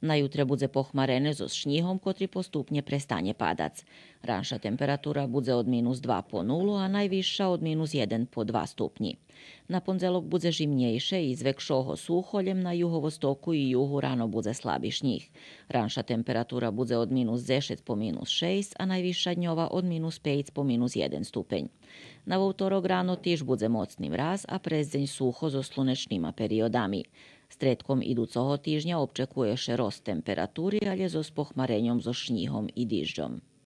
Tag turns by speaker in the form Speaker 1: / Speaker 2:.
Speaker 1: Најутре будзе похмарено со шњигом, котри поступне престане падац. Ранша температура будзе од минус 2 по 0, а највиша од минус 1 по 2 ступњи. На понзелок будзе жимњејше, извек шохо сухолем на југовостоку и југу рано будзе слаби шњиг. Ранша температура будзе од минус 10 по минус 6, а највиша дњова од минус 5 по минус 1 ступень. На во второк рано тиш будзе моцни мраз, а прездень сухо со слунечнима периодами. Stretkom iducoho tižnja občekuješ rost temperaturi, ali je spohmarenjom so šníhom i dižom.